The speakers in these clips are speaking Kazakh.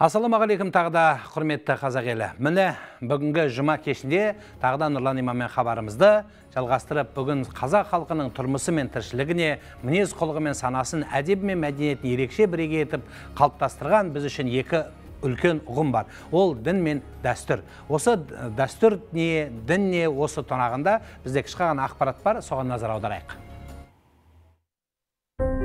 ассалаумағалейкум тағы тағда, құрметті қазақ елі міне бүгінгі жұма кешінде тағы да нұрлан имаммен хабарымызды жалғастырып бүгін қазақ халқының тұрмысы мен тіршілігіне мінез құлығы мен санасын әдебі мен мәдениетін ерекше бірегей етіп қалыптастырған біз үшін екі үлкен ұғым бар ол дін мен дәстүр осы дәстүр не дін не осы тонағында бізде кішкене ақпарат бар соған назар аударайық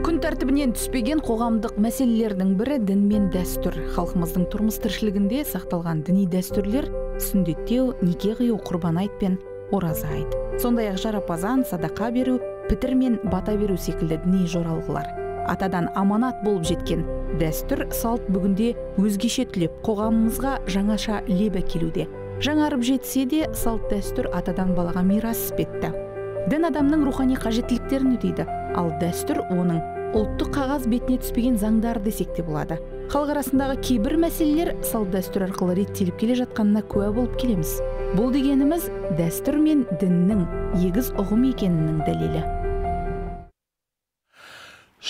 күн тәртібінен түспеген қоғамдық мәселелердің бірі дін мен дәстүр халқымыздың тұрмыс тіршілігінде сақталған діни дәстүрлер сүндеттеу неке қию құрбан айт пен ораза айт сондай ақ жарапазан садақа беру пітір мен бата беру секілді діни жоралғылар атадан аманат болып жеткен дәстүр салт бүгінде өзгеше түлеп қоғамымызға жаңаша леп әкелуде жаңарып жетсе де салт дәстүр атадан балаға мирас іспетті дін адамның рухани қажеттіліктерін өтейді ал дәстүр оның ұлттық қағаз бетіне түспеген заңдар десек те болады халық арасындағы кейбір мәселелер салт дәстүр арқылы реттеліп келе жатқанына куә болып келеміз бұл дегеніміз дәстүр мен діннің егіз ұғым екенінің дәлелі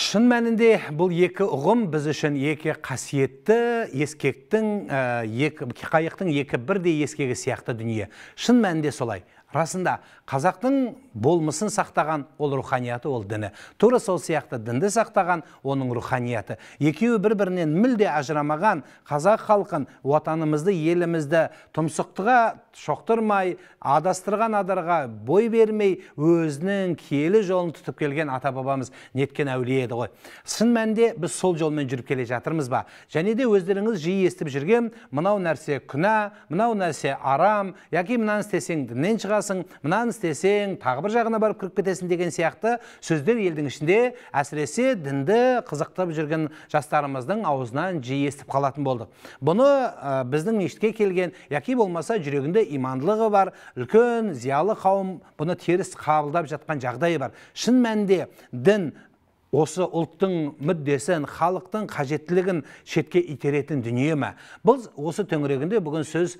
шын мәнінде бұл екі ұғым біз үшін екі қасиетті ескектің ә, екі, қайықтың екі бірдей ескегі сияқты дүние шын мәнінде солай расында қазақтың болмысын сақтаған ол руханияты ол діні тура сол сияқты дінді сақтаған оның руханияты екеуі бір бірінен мүлде ажырамаған қазақ халқын отанымызды елімізді тұмсықтыға шоқтырмай адастырған адарға бой бермей өзінің киелі жолын тұтып келген ата бабамыз неткен әулие еді ғой шын мәнінде біз сол жолмен жүріп келе жатырмыз ба және де өздеріңіз жиі естіп жүрген мынау нәрсе күнә мынау нәрсе арам яки мынаны істесең діннен шығар шығасың мынаны істесең тағы бір жағына барып кіріп кетесің деген сияқты сөздер елдің ішінде әсіресе дінді қызықтып жүрген жастарымыздың аузынан жиі естіп қалатын болды бұны ә, біздің мешітке келген яки болмаса жүрегінде имандылығы бар үлкен зиялы қауым бұны теріс қабылдап жатқан жағдайы бар шын мәнінде дін осы ұлттың мүддесін халықтың қажеттілігін шетке итеретін дүние ма біз осы төңірегінде бүгін сөз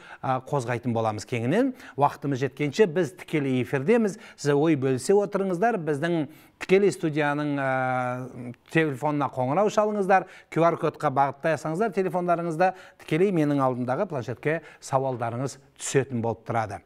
қозғайтын боламыз кеңінен уақытымыз жеткенше біз тікелей эфирдеміз сіз ой бөлісе отырыңыздар біздің тікелей студияның ә, телефонына қоңырау шалыңыздар qr кодқа бағыттай алсаңыздар телефондарыңызда тікелей менің алдымдағы планшетке сауалдарыңыз түсетін болып тұрады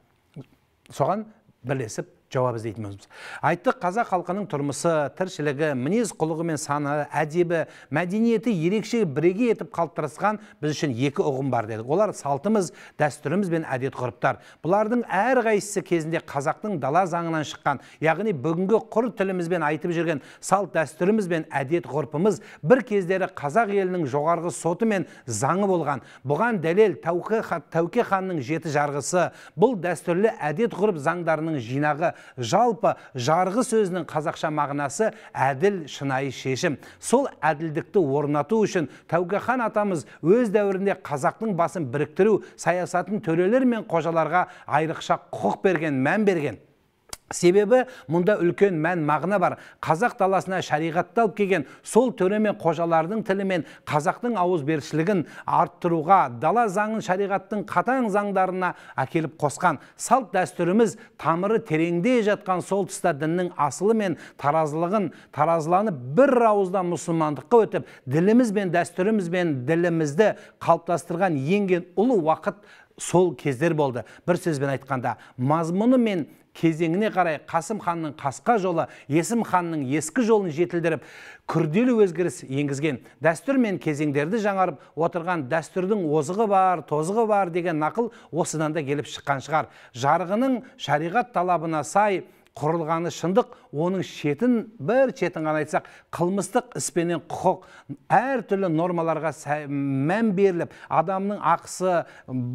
соған бірлесіп жауап іздейтініміз айттық қазақ халқының тұрмысы тіршілігі мінез құлығы мен саны әдебі мәдениеті ерекше бірегей етіп қалыптасқан біз үшін екі ұғым бар дедік олар салтымыз дәстүріміз бен әдет ғұрыптар бұлардың әрқайсысы кезінде қазақтың дала заңынан шыққан яғни бүгінгі құр тілімізбен айтып жүрген салт дәстүріміз бен әдет ғұрпымыз бір кездері қазақ елінің жоғарғы соты мен заңы болған бұған дәлел тәуке ханның жеті жарғысы бұл дәстүрлі әдет ғұрып заңдарының жинағы жалпы жарғы сөзінің қазақша мағынасы әділ шынайы шешім сол әділдікті орнату үшін тәуке хан атамыз өз дәуірінде қазақтың басын біріктіру саясатын төрелер мен қожаларға айрықша құқық берген мән берген себебі мұнда үлкен мән мағына бар қазақ даласына алып келген сол төре мен қожалардың тілімен қазақтың ауыз ауызбіршілігін арттыруға дала заңын шариғаттың қатаң заңдарына әкеліп қосқан салт дәстүріміз тамыры тереңде жатқан сол тұста діннің асылы мен таразылығын таразыланып бір ауыздан мұсылмандыққа өтіп діліміз бен дәстүріміз бен ділімізді қалыптастырған енген ұлы уақыт сол кездер болды бір сөзбен айтқанда мазмұны мен кезеңіне қарай қасым ханның қасқа жолы есім ханның ескі жолын жетілдіріп күрделі өзгеріс енгізген дәстүр мен кезеңдерді жаңарып отырған дәстүрдің озығы бар тозығы бар деген нақыл осыдан да келіп шыққан шығар жарғының шариғат талабына сай құрылғаны шындық оның шетін бір шетін ғана айтсақ қылмыстық іспенен құқық әртүрлі нормаларға мән беріліп адамның ақысы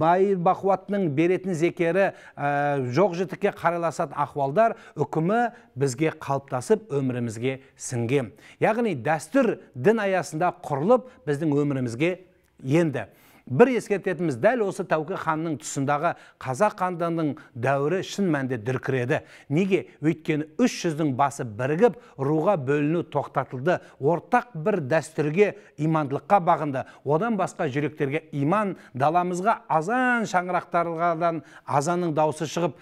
бай бақуатының беретін зекері ә, жоқ жітікке қарайласатын ахуалдар үкімі бізге қалыптасып өмірімізге сіңген яғни дәстүр дін аясында құрылып біздің өмірімізге енді бір ескертетіміз дәл осы тәуке ханның тұсындағы қазақ хандығының дәуірі шын мәнде дүркіреді неге өйткені үш жүздің басы бірігіп руға бөліну тоқтатылды ортақ бір дәстүрге имандылыққа бағынды одан басқа жүректерге иман даламызға азан шаңырақтардан азанның даусы шығып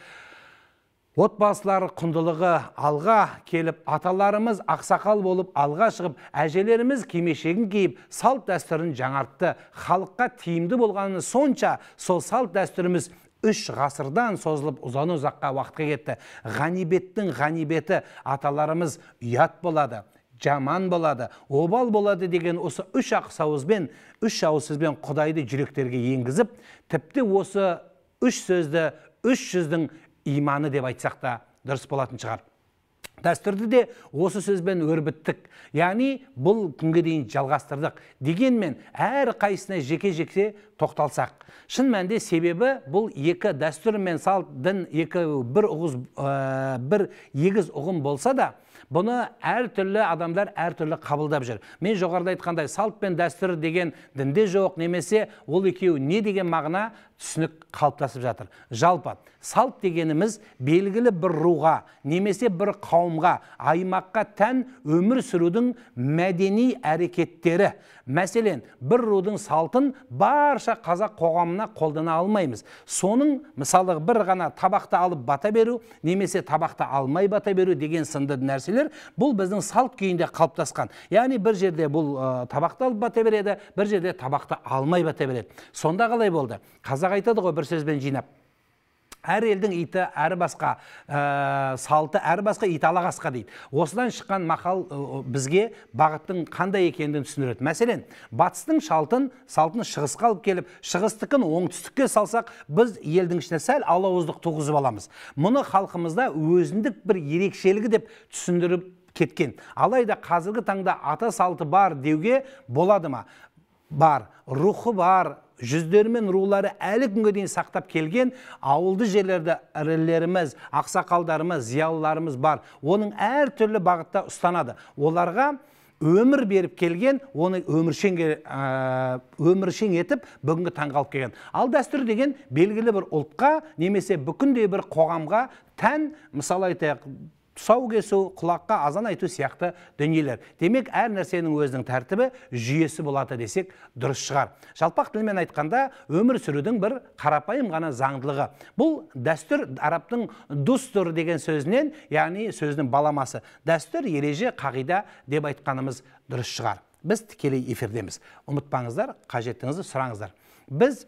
отбасылар құндылығы алға келіп аталарымыз ақсақал болып алға шығып әжелеріміз кимешегін киіп салт дәстүрін жаңартты халыққа тиімді болғаны сонша сол салт дәстүріміз үш ғасырдан созылып ұзан ұзаққа уақытқа кетті ғанибеттің ғанибеті аталарымыз ұят болады жаман болады обал болады деген осы үш ақ сауызбен үш ауыз сөзбен құдайды жүректерге енгізіп тіпті осы үш сөзді үш жүздің иманы деп айтсақ та дұрыс болатын шығар дәстүрді де осы сөзбен өрбіттік яғни бұл күнге дейін жалғастырдық дегенмен әр қайсына жеке жеке тоқталсақ шын мәнде себебі бұл екі дәстүр мен салт дін екі бір ұғыз э, бір егіз ұғым болса да бұны әртүрлі адамдар әртүрлі қабылдап жүр мен жоғарыда айтқандай салт пен дәстүр деген дінде жоқ немесе ол екеуі не деген мағына түсінік қалыптасып жатыр жалпы салт дегеніміз белгілі бір руға немесе бір қауымға аймаққа тән өмір сүрудің мәдени әрекеттері мәселен бір рудың салтын барша қазақ қоғамына қолдана алмаймыз соның мысалы бір ғана табақты алып бата беру немесе табақты алмай бата беру деген сынды нәрселер бұл біздің салт күйінде қалыптасқан яғни бір жерде бұл ә, табақты алып бата береді бір жерде табақты алмай бата береді сонда қалай болды қазақ айтады ғой бір сөзбен жинап әр елдің иті әр басқа ә, салты әр басқа ит алағасқа дейді осыдан шыққан мақал ә, бізге бағыттың қандай екендігін түсіндіреді мәселен батыстың шалтын салтын шығысқа алып келіп шығыстікін оңтүстікке салсақ біз елдің ішіне сәл алауыздық туғызып аламыз мұны халқымызда өзіндік бір ерекшелігі деп түсіндіріп кеткен алайда қазіргі таңда ата салты бар деуге болады ма бар рухы бар жүздері мен рулары әлі күнге дейін сақтап келген ауылды жерлерде ірілеріміз ақсақалдарымыз зиялыларымыз бар оның әр түрлі бағытта ұстанады оларға өмір беріп келген оны өміршең, ә, өміршең етіп бүгінгі таңға алып келген ал дәстүр деген белгілі бір ұлтқа немесе бүкіндей бір қоғамға тән мысалы айтайық тұсау кесу құлаққа азан айту сияқты дүниелер демек әр нәрсенің өзінің тәртібі жүйесі болады десек дұрыс шығар жалпақ тілмен айтқанда өмір сүрудің бір қарапайым ғана заңдылығы бұл дәстүр арабтың дустур деген сөзінен яғни сөзінің баламасы дәстүр ереже қағида деп айтқанымыз дұрыс шығар біз тікелей эфирдеміз ұмытпаңыздар қажеттіңізді сұраңыздар біз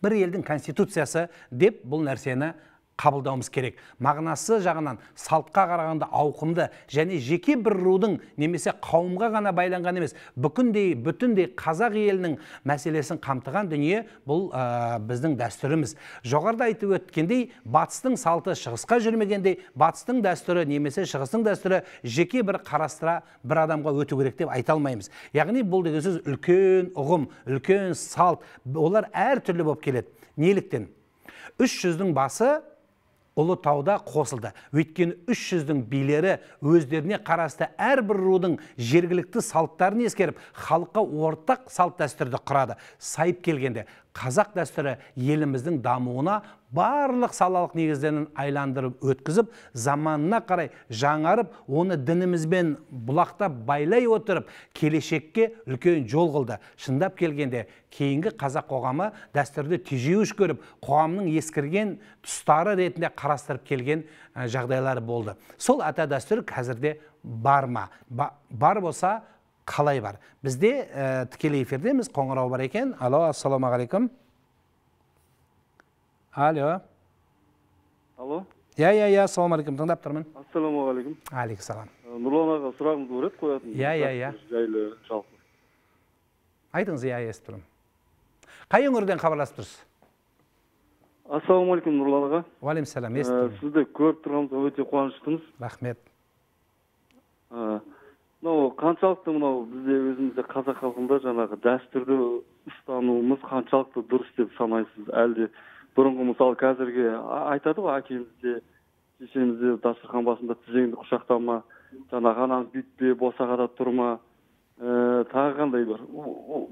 бір елдің конституциясы деп бұл нәрсені қабылдауымыз керек мағынасы жағынан салтқа қарағанда ауқымды және жеке бір рудың немесе қауымға ғана байланған емес бүкіндей бүтіндей қазақ елінің мәселесін қамтыған дүние бұл ә, біздің дәстүріміз жоғарыда айтып өткендей батыстың салты шығысқа жүрмегендей батыстың дәстүрі немесе шығыстың дәстүрі жеке бір қарастыра бір адамға өту керек деп айта алмаймыз яғни бұл деген сөз үлкен ұғым үлкен салт олар түрлі болып келеді неліктен үш жүздің басы тауда қосылды өйткені үш жүздің билері өздеріне қарасты әрбір рудың жергілікті салттарын ескеріп халыққа ортақ салт дәстүрді құрады сайып келгенде қазақ дәстүрі еліміздің дамуына барлық салалық негіздерін айландырып өткізіп заманына қарай жаңарып оны дінімізбен бұлақтап байлай отырып келешекке үлкен жол қылды шындап келгенде кейінгі қазақ қоғамы дәстүрді тежеуіш көріп қоғамның ескірген тұстары ретінде қарастырып келген жағдайлар болды сол ата дәстүр қазірде бар ма бар болса қалай бар бізде ә, тікелей эфирдеміз қоңырау бар екен алло ассалаумағалейкум алло алло иә иә иә ассалаумағалейкум тыңдап тұрмын ассалаумағалейкум алейкум э, нұрлан аға сұрағымыз бар еді қоятын иә иә иә жайлы жалпы айтыңыз иә естіп тұрмын қай өңірден хабарласып тұрсыз ассалаумағалейкум нұрлан аға уағалейкум салам э, естіп сізді көріп тұрғанымызға өте қуаныштымыз рахмет э, мынау қаншалықты мынау бізде өзімізде қазақ халқында жаңағы дәстүрді ұстануымыз қаншалықты дұрыс деп санайсыз әлде бұрынғы мысалы қазіргі айтады ғой әкеміз де шешеміз де дастархан басында тізеңді құшақтама жаңағы ананы бүйтпе босағада тұрма ә, тағы қандай бар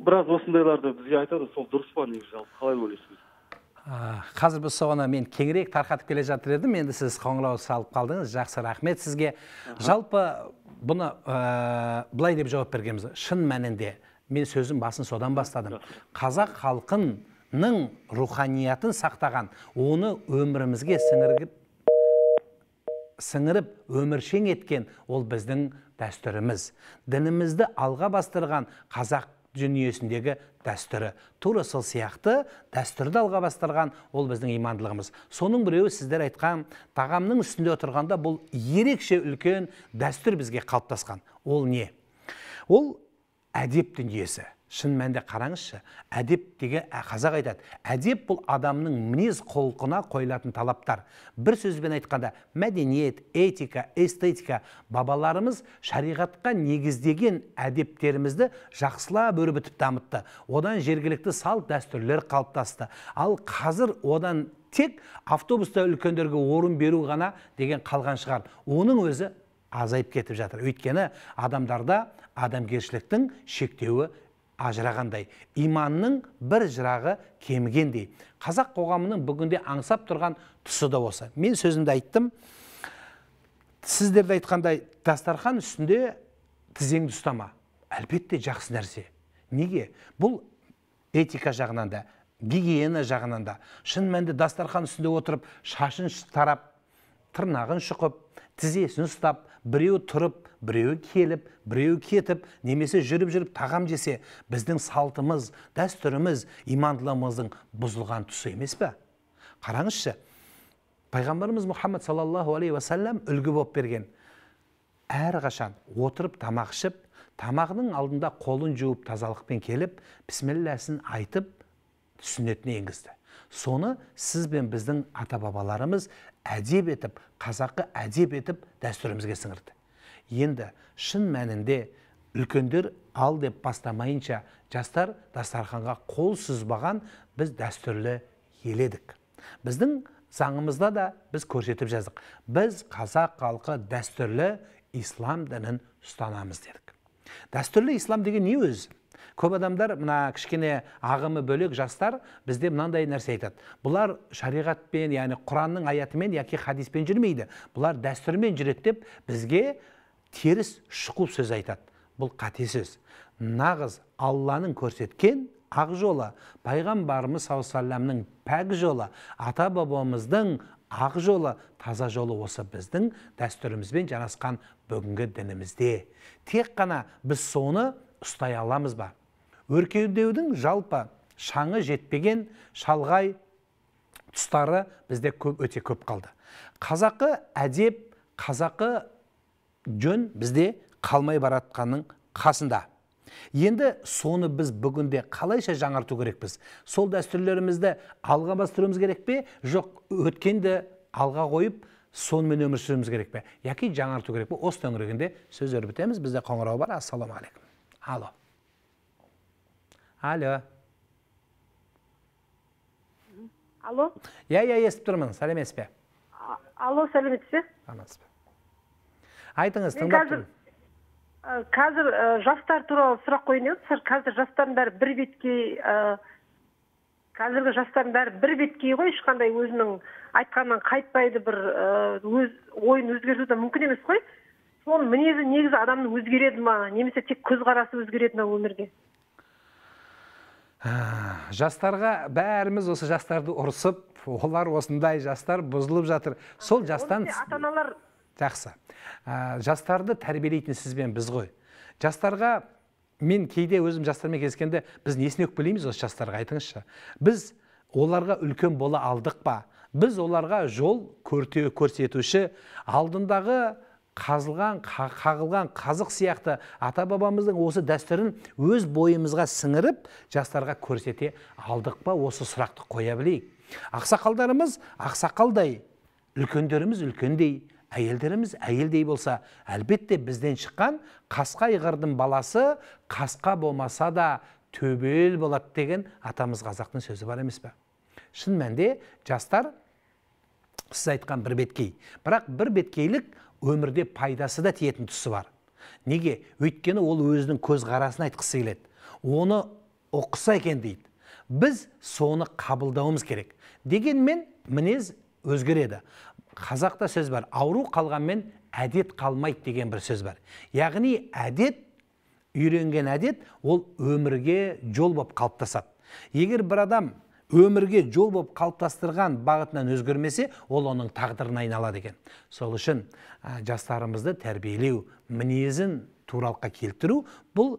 біраз осындайларды бізге айтады сол дұрыс па негізі жалпы қалай ойлайсыз қазір біз соны мен кеңірек тарқатып келе жатыр едім енді сіз қоңырау салып қалдыңыз жақсы рахмет сізге жалпы бұны ә, былай деп жауап бергенбіз шын мәнінде мен сөзім басын содан бастадым қазақ халқының руханиятын сақтаған оны өмірімізге сіңіріп сіңіріп өміршең еткен ол біздің дәстүріміз дінімізді алға бастырған қазақ дүниесіндегі дәстүрі тура сол сияқты дәстүрді алға бастырған ол біздің имандылығымыз соның біреуі сіздер айтқан тағамның үстінде отырғанда бұл ерекше үлкен дәстүр бізге қалыптасқан ол не ол әдеп дүниесі шын мәнінде қараңызшы әдеп деген қазақ айтады әдеп бұл адамның мінез құлқына қойылатын талаптар бір сөзбен айтқанда мәдениет этика эстетика бабаларымыз шариғатқа негіздеген әдептерімізді жақсылап өрбітіп дамытты одан жергілікті салт дәстүрлер қалыптасты ал қазір одан тек автобуста үлкендерге орын беру ғана деген қалған шығар оның өзі азайып кетіп жатыр өйткені адамдарда адамгершіліктің шектеуі ажырағандай иманның бір жырағы кемігендей қазақ қоғамының бүгінде аңсап тұрған тұсы да осы мен сөзімді айттым сіздерді айтқандай дастархан үстінде тізеңді ұстама әлбетте жақсы нәрсе неге бұл этика жағынан да гигиена жағынан да шын мәнінде дастархан үстінде отырып шашын тарап тырнағын шұқып тізесін ұстап біреу тұрып біреуі келіп біреуі кетіп немесе жүріп жүріп тағам жесе біздің салтымыз дәстүріміз имандылығымыздың бұзылған тұсы емес пе қараңызшы пайғамбарымыз мұхаммад саллаллаху алейхи уассалам үлгі болып берген әрқашан отырып тамақ ішіп тамағының алдында қолын жуып тазалықпен келіп бісмілләсін айтып сүннетіне енгізді соны сіз бен біздің ата бабаларымыз әдеп етіп қазақы әдеп етіп дәстүрімізге сіңірді енді шын мәнінде үлкендер ал деп бастамайынша жастар дастарханға қол сызбаған біз дәстүрлі ел едік біздің заңымызда да біз көрсетіп жаздық біз қазақ халқы дәстүрлі ислам дінін ұстанамыз дедік дәстүрлі ислам деген не өзі көп адамдар мына кішкене ағымы бөлек жастар бізде мынандай нәрсе айтады бұлар шариғатпен яғни құранның аятымен яки хадиспен жүрмейді бұлар дәстүрмен жүреді деп бізге теріс шұқу сөз айтады бұл қате сөз нағыз алланың көрсеткен ақ жолы пайғамбарымыз саллаллаху алейхи пәк жолы ата бабамыздың ақ жолы таза жолы осы біздің дәстүрімізбен жарасқан бүгінгі дінімізде тек қана біз соны ұстай аламыз ба өркендеудің жалпы шаңы жетпеген шалғай тұстары бізде көп өте көп қалды қазақы әдеп қазақы жөн бізде қалмай баратқанның қасында енді соны біз бүгінде қалайша жаңарту керекпіз сол дәстүрлерімізді алға бастыруымыз керек пе жоқ өткенді алға қойып сонымен өмір сүруіміз керек пе яки жаңарту керек пе осы төңірегінде сөз өрбітеміз бізде қоңырау бар ассалаумағалейкум алло алло алло иә иә естіп тұрмын сәлеметсіз бе алло сәлеметсіз бе амансыз айтыңыз тыңдап тұрмын қазір, э, жастар туралы сұрақ қояйын деп қазір жастардың бәрі бір бетке... Қазір э, қазіргі жастардың бәрі бір бетке ғой ешқандай өзінің айтқанынан қайтпайды бір э, өз ойын өзгерту де мүмкін емес қой соның мінезі негізі адамның өзгереді ма немесе тек көзқарасы өзгереді ма өмірге жастарға бәріміз осы жастарды ұрысып олар осындай жастар бұзылып жатыр сол жастан ата аналар жақсы ә, жастарды тәрбиелейтін сіз бен біз ғой жастарға мен кейде өзім жастармен кездескенде біз несіне өкпелейміз осы жастарға айтыңызшы біз оларға үлкен бола алдық па біз оларға жол көрте, көрсетуші алдындағы қазылған қағылған қазық сияқты ата бабамыздың осы дәстүрін өз бойымызға сіңіріп жастарға көрсете алдық па осы сұрақты қоя білейік ақсақалдарымыз ақсақалдай үлкендеріміз үлкендей әйелдеріміз әйелдей болса әлбетте бізден шыққан қасқа айғырдың баласы қасқа болмаса да төбел болады деген атамыз қазақтың сөзі бар емес пе шын мәнінде жастар сіз айтқан бір беткей, бірақ бір беткейлік өмірде пайдасы да тиетін тұсы бар неге өйткені ол өзінің көзқарасын айтқысы келеді оны ұқса екен дейді біз соны қабылдауымыз керек дегенмен мінез өзгереді қазақта сөз бар ауру қалғанмен әдет қалмайды деген бір сөз бар яғни әдет үйренген әдет ол өмірге жол болып қалыптасады егер бір адам өмірге жол болып қалыптастырған бағытынан өзгермесе ол оның тағдырына айналады екен сол үшін ә, жастарымызды тәрбиелеу мінезін туралыққа келтіру бұл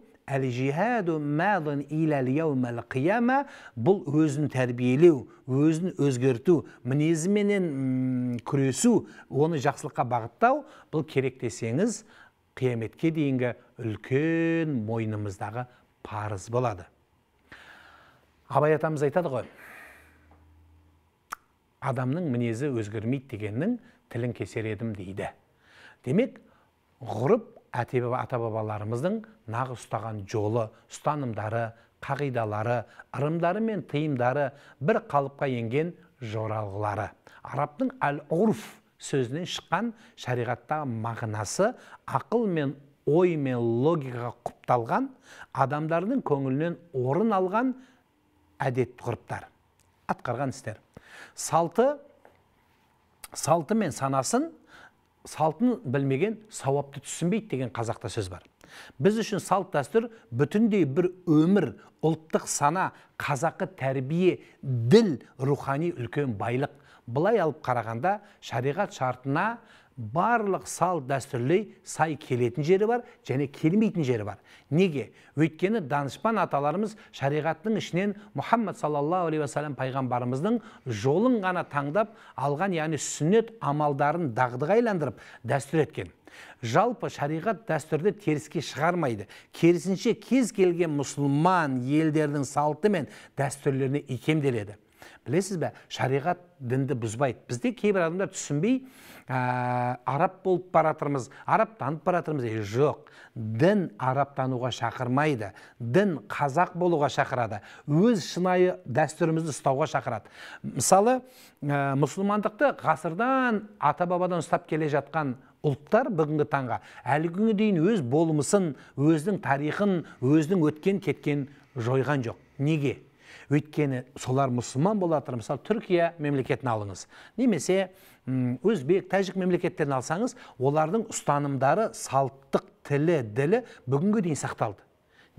қияма бұл өзін тәрбиелеу өзін өзгерту мінезіменен күресу оны жақсылыққа бағыттау бұл керек десеңіз қияметке дейінгі үлкен мойнымыздағы парыз болады абай атамыз айтады ғой адамның мінезі өзгермейді дегеннің тілін кесер едім дейді демек ғұрып ата бабаларымыздың нағыз ұстаған жолы ұстанымдары қағидалары ырымдары мен тыйымдары бір қалыпқа енген жоралғылары арабтың әл ғұрф сөзінен шыққан шариғатта мағынасы ақыл мен ой мен логикаға құпталған адамдардың көңілінен орын алған әдет ғұрыптар атқарған істер салты салты мен санасын салтын білмеген сауапты түсінбейді деген қазақта сөз бар біз үшін салт дәстүр бүтіндей бір өмір ұлттық сана қазақы тәрбие діл рухани үлкен байлық былай алып қарағанда шариғат шартына барлық сал дәстүрлей сай келетін жері бар және келмейтін жері бар неге өйткені данышпан аталарымыз шариғаттың ішінен мұхаммад саллаллаху алейхи уассалам пайғамбарымыздың жолын ғана таңдап алған яғни сүннет амалдарын дағдыға айландырып дәстүр еткен жалпы шариғат дәстүрді теріске шығармайды керісінше кез келген мұсылман елдердің салты мен дәстүрлеріне икемделеді білесіз бе шариғат дінді бұзбайды бізде кейбір адамдар түсінбей ә, араб болып баратырмыз арабтанып баратырмыз е жоқ дін арабтануға шақырмайды дін қазақ болуға шақырады өз шынайы дәстүрімізді ұстауға шақырады мысалы ә, мұсылмандықты ғасырдан ата бабадан ұстап келе жатқан ұлттар бүгінгі таңға әлі күнге дейін өз болмысын өзінің тарихын өзінің өткен кеткен жойған жоқ неге өйткені солар мұсылман болатыр мысалы түркия мемлекетін алыңыз немесе өзбек тәжік мемлекеттерін алсаңыз олардың ұстанымдары салттық тілі ділі бүгінгі дейін сақталды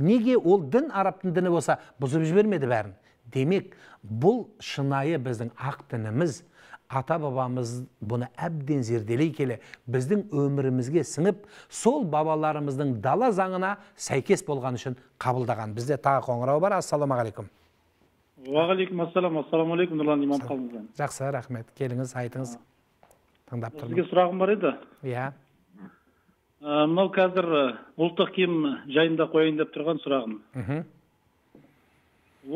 неге ол дін арабтың діні болса бұзып жібермеді бәрін демек бұл шынайы біздің ақ дініміз ата бабамыз бұны әбден зерделей келе біздің өмірімізге сіңіп сол бабаларымыздың дала заңына сәйкес болған үшін қабылдаған бізде тағы қоңырау бар ассалаумағалейкум уағалейкум ассалам ассалаумағалейкум алейкум нұрлан имамқалымжан жақсы рахмет келіңіз айтыңыз тыңдап тұрмын сізге сұрағым бар еді иә ә, мынау қазір ә, ұлттық киім жайында қояйын деп тұрған сұрағым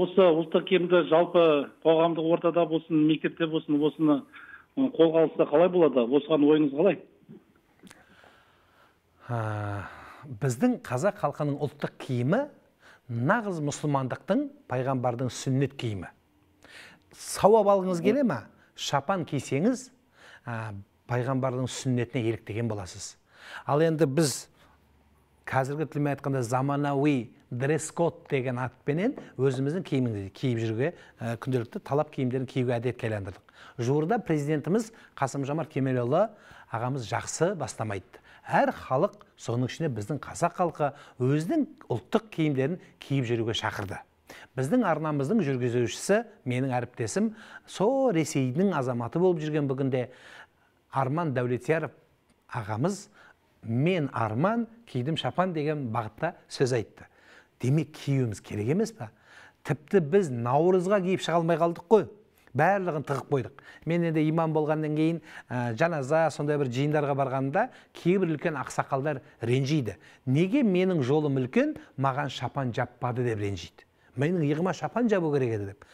осы ұлттық киімді жалпы қоғамдық ортада болсын мектепте болсын осыны қолға алса қалай болады осыған ойыңыз қалай біздің қазақ халқының ұлттық киімі нағыз мұсылмандықтың пайғамбардың сүннет киімі сауап алғыңыз келе ма шапан кисеңіз ә, пайғамбардың сүннетіне еліктеген боласыз ал енді біз қазіргі тілмен айтқанда заманауи дресс код деген атпенен өзіміздің киімімізді киіп жүруге ә, күнделікті талап киімдерін киюге әдетке айналдырдық жуырда президентіміз қасым жомарт кемелұлы ағамыз жақсы бастама айтты әр халық соның ішінде біздің қазақ халқы өзінің ұлттық киімдерін киіп жүруге шақырды біздің арнамыздың жүргізушісі менің әріптесім со ресейдің азаматы болып жүрген бүгінде арман дәулетияров ағамыз мен арман кидім шапан деген бағытта сөз айтты демек киюіміз керек емес па тіпті біз наурызға киіп шыға алмай қалдық қой барлығын тығып қойдық мен енді имам болғаннан кейін ә, жаназа сондай бір жиындарға барғанда кейбір үлкен ақсақалдар ренжиді неге менің жолым үлкен маған шапан жаппады деп ренжиді менің иығыма шапан жабу керек еді деп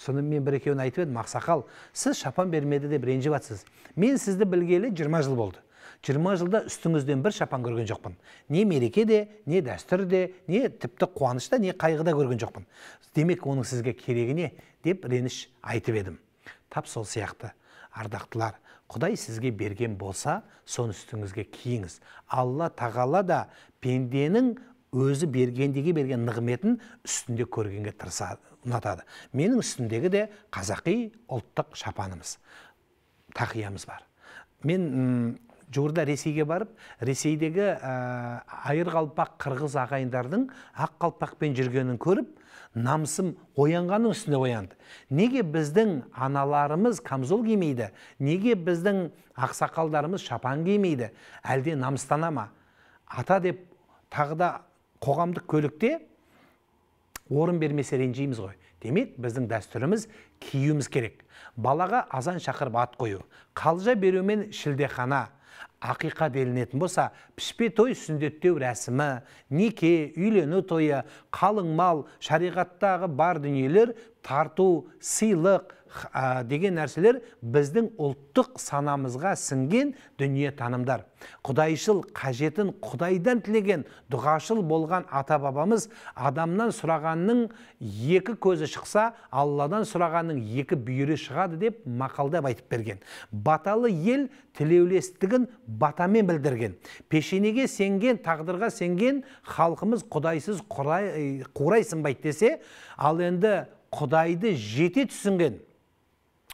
соны мен бір екеуін айтып едім ақсақал сіз шапан бермеді деп ренжіп жатсыз мен сізді білгелі 20 жыл болды жиырма жылда үстіңізден бір шапан көрген жоқпын не мерекеде не дәстүрде не тіпті қуанышта не қайғыда көрген жоқпын демек оның сізге керегі не деп реніш айтып едім тап сол сияқты ардақтылар құдай сізге берген болса соны үстіңізге киіңіз алла тағала да пенденің өзі бергендеге берген нығметін үстінде көргенге тырысады ұнатады менің үстімдегі де қазақи ұлттық шапанымыз тақиямыз бар мен жуырда ресейге барып ресейдегі ә, қалпақ қырғыз ағайындардың ақ қалпақпен жүргенін көріп намысым оянғанның үстінде оянды неге біздің аналарымыз камзол кимейді неге біздің ақсақалдарымыз шапан кимейді әлде намыстана ма ата деп тағы да қоғамдық көлікте орын бермесе ренжиміз ғой демек біздің дәстүріміз киюіміз керек балаға азан шақырып ат қою қалжа берумен шілдехана ақиқа делінетін болса пішпе той сүндеттеу рәсімі неке үйлену тойы қалың мал шариғаттағы бар дүниелер тарту сыйлық ә, деген нәрселер біздің ұлттық санамызға сіңген танымдар. құдайшыл қажетін құдайдан тілеген дұғашыл болған ата бабамыз адамнан сұрағанның екі көзі шықса алладан сұрағанның екі бүйірі шығады деп мақалдап айтып берген баталы ел тілеулестігін батамен білдірген пешенеге сенген тағдырға сенген халқымыз құдайсыз құрай, қурай сынбайды десе ал енді құдайды жете түсінген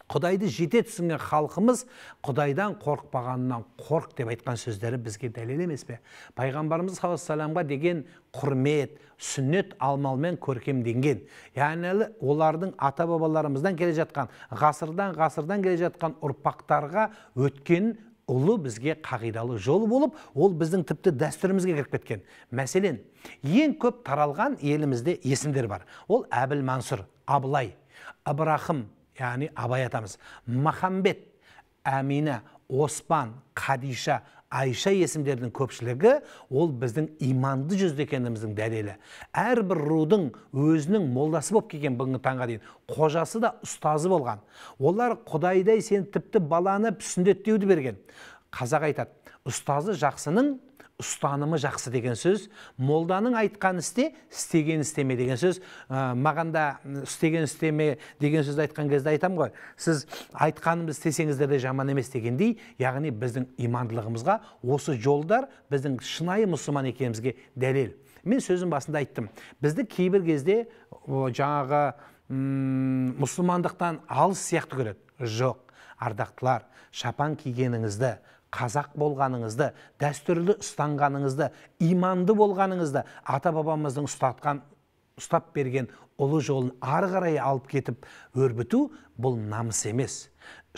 құдайды жете түсінген халқымыз құдайдан қорықпағанынан қорқ деп айтқан сөздері бізге дәлел емес пе пайғамбарымыз саллаллаху алейхи деген құрмет сүннет алмалмен көркемденген яғни олардың ата бабаларымыздан келе жатқан ғасырдан ғасырдан келе жатқан ұрпақтарға өткен ұлы бізге қағидалы жол болып ол біздің тіпті дәстүрімізге кіріп кеткен мәселен ең көп таралған елімізде есімдер бар ол әбіл мансұр абылай ыбрахым яғни абай атамыз махамбет әмина оспан қадиша айша есімдердің көпшілігі ол біздің иманды жүзді екеніміздің дәлелі әрбір рудың өзінің молдасы болып келген бүгінгі таңға дейін қожасы да ұстазы болған олар құдайдай сен тіпті баланы сүндеттеуді берген қазақ айтады ұстазы жақсының ұстанымы жақсы деген сөз молданың айтқан істе істеген істеме деген сөз ә, маған істеген істеме деген сөзді айтқан кезде айтамын ғой сіз айтқанымды істесеңіздер де жаман емес дегендей яғни біздің имандылығымызға осы жолдар біздің шынайы мұсылман екенімізге дәлел мен сөздің басында айттым бізді кейбір кезде о, жаңағы мұсылмандықтан алыс сияқты көреді жоқ ардақтылар шапан кигеніңізді қазақ болғаныңызды дәстүрлі ұстанғаныңызды иманды болғаныңызды ата бабамыздың ұстатқан ұстап берген ұлы жолын ары қарай алып кетіп өрбіту бұл намыс емес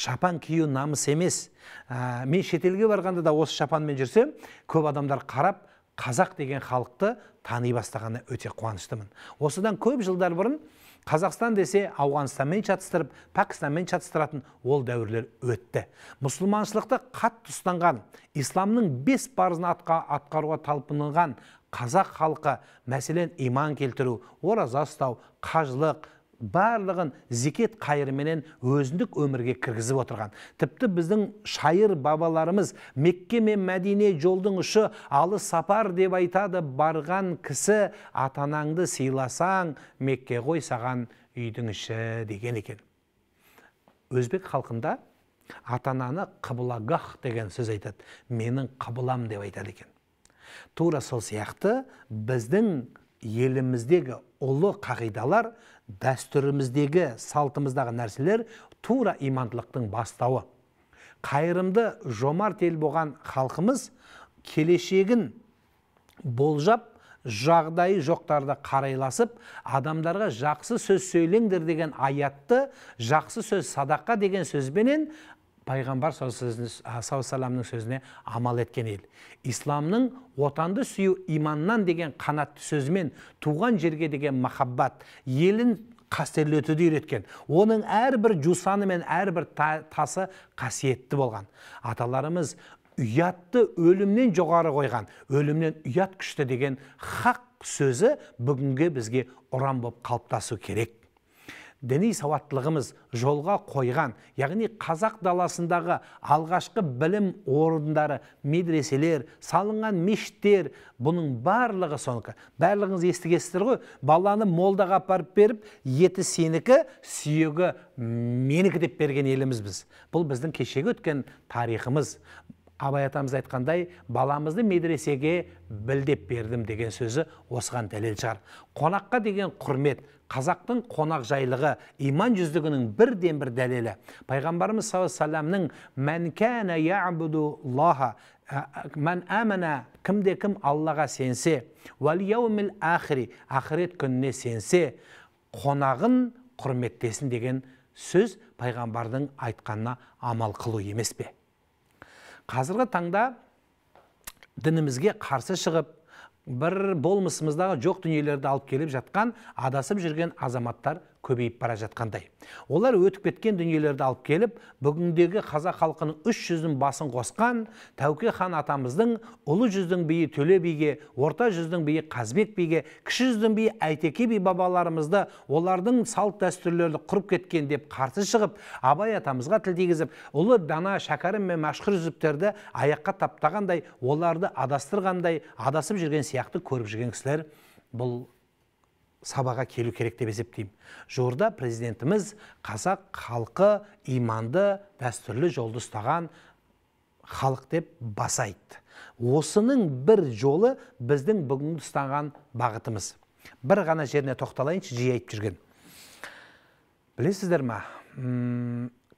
шапан кию намыс емес ә, мен шетелге барғанда да осы шапанмен жүрсем көп адамдар қарап қазақ деген халықты тани бастағанына өте қуаныштымын осыдан көп жылдар бұрын қазақстан десе ауғанстанмен шатыстырып пәкістанмен шатыстыратын ол дәуірлер өтті мұсылманшылықты қатты ұстанған исламның бес парызын атқа, атқаруға талпынған қазақ халқы мәселен иман келтіру ораза ұстау қажылық барлығын зекет қайырменен өзіндік өмірге кіргізіп отырған тіпті біздің шайыр бабаларымыз мекке мен мәдине жолдың ұшы алыс сапар деп айтады барған кісі атанаңды сыйласаң мекке ғой саған үйдің іші деген екен өзбек халқында ата ананы қыбылагах деген сөз айтады менің қыбылам деп айтады екен тура сол сияқты біздің еліміздегі ұлы қағидалар дәстүріміздегі салтымыздағы нәрселер тура имандылықтың бастауы қайырымды жомарт ел болған халқымыз келешегін болжап жағдайы жоқтарды қарайласып адамдарға жақсы сөз сөйлеңдер деген аятты жақсы сөз садақа деген сөзбенен пайғамбар саллаллаху алейхи сөзіне амал еткен ел исламның отанды сүйу иманнан деген қанатты сөзімен туған жерге деген махаббат елін қастерлетуді үйреткен оның әрбір жусаны мен әрбір тасы қасиетті болған аталарымыз ұятты өлімнен жоғары қойған өлімнен ұят күшті деген хақ сөзі бүгінгі бізге ұран болып қалыптасу керек діни сауаттылығымыз жолға қойған яғни қазақ даласындағы алғашқы білім орындары медреселер салынған мешіттер бұның барлығы соныкі барлығыңыз естігенсіздер ғой баланы молдаға апарып беріп еті сенікі сүйегі менікі деп берген еліміз біз бұл біздің кешегі өткен тарихымыз абай атамыз айтқандай баламызды медресеге білдеп бердім деген сөзі осыған дәлел шығар қонаққа деген құрмет қазақтың қонақжайлығы иман жүздігінің бірден бір дәлелі пайғамбарымыз саллаллаху алейхи вассаламның ә, ә, кімде кім аллаға сенсе ахри ақырет күніне сенсе қонағын құрметтесін деген сөз пайғамбардың айтқанына амал қылу емес пе қазіргі таңда дінімізге қарсы шығып бір болмысымыздағы жоқ дүниелерді алып келіп жатқан адасып жүрген азаматтар көбейіп бара жатқандай олар өтіп кеткен дүниелерді алып келіп бүгіндегі қазақ халқының үш жүздің басын қосқан тәуке хан атамыздың ұлы жүздің биі төле биге орта жүздің биі қазбек биге кіші жүздің биі әйтеке би бабаларымызды олардың салт дәстүрлерді құрып кеткен деп қарсы шығып абай атамызға тіл тигізіп ұлы дана шәкәрім мен мәшһүр жүсіптерді аяққа таптағандай оларды адастырғандай адасып жүрген сияқты көріп жүрген кісілер бұл сабаға келу керек деп есептеймін жуырда президентіміз қазақ халқы иманды дәстүрлі жолды ұстаған халық деп баса айтты осының бір жолы біздің бүгін ұстанған бағытымыз бір ғана жеріне тоқталайыншы жиі айтып жүрген білесіздер ма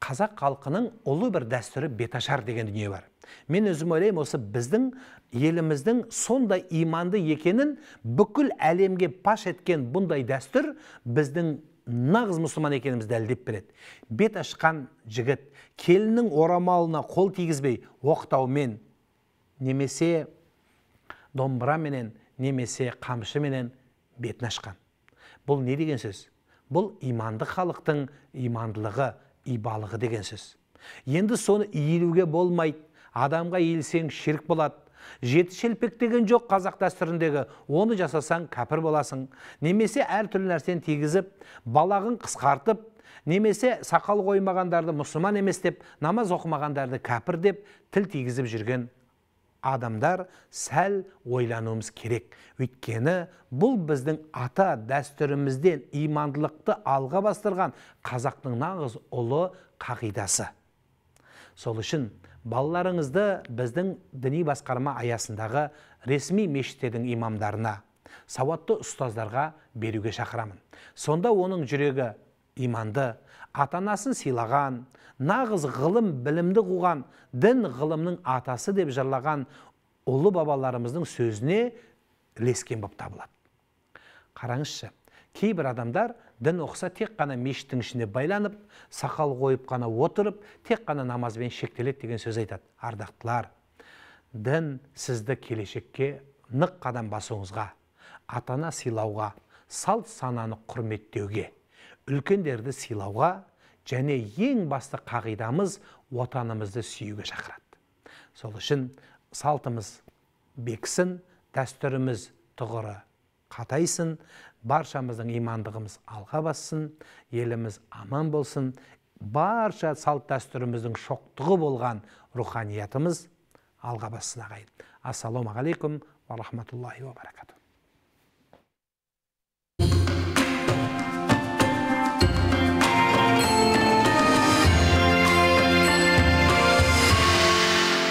қазақ халқының ұлы бір дәстүрі беташар деген дүние бар мен өзім ойлаймын осы біздің еліміздің сондай иманды екенін бүкіл әлемге паш еткен бұндай дәстүр біздің нағыз мұсылман екенімізді дәлелдеп береді бет ашқан жігіт келіннің орамалына қол тигізбей оқтаумен немесе домбыраменен немесе қамшыменен бетін ашқан бұл не деген сөз бұл иманды халықтың имандылығы ибалығы деген сөз енді соны иілуге болмайды адамға иілсең ширк болады жеті шелпек деген жоқ қазақ дәстүріндегі оны жасасаң кәпір боласың немесе әртүрлі нәрсені тигізіп балағын қысқартып немесе сақал қоймағандарды мұсылман емес деп намаз оқымағандарды кәпір деп тіл тигізіп жүрген адамдар сәл ойлануымыз керек өйткені бұл біздің ата дәстүрімізден имандылықты алға бастырған қазақтың нағыз ұлы қағидасы сол үшін балаларыңызды біздің діни басқарма аясындағы ресми мешіттердің имамдарына сауатты ұстаздарға беруге шақырамын сонда оның жүрегі иманды ата анасын сыйлаған нағыз ғылым білімді қуған дін ғылымның атасы деп жырлаған ұлы бабаларымыздың сөзіне ілескен болып табылады қараңызшы кейбір адамдар дін оқыса тек қана мешіттің ішіне байланып сақал қойып қана отырып тек қана намазбен шектеледі деген сөз айтады ардақтылар дін сізді келешекке нық қадам басуыңызға ата ана сыйлауға салт сананы құрметтеуге үлкендерді сыйлауға және ең басты қағидамыз отанымызды сүюге шақырады сол үшін салтымыз бексін дәстүріміз тұғыры қатайсын баршамыздың имандығымыз алға бассын еліміз аман болсын барша салт дәстүріміздің шоқтығы болған руханиятымыз алға бассын ағайын ассалаумағалейкум ва рахматуллахи ва баракату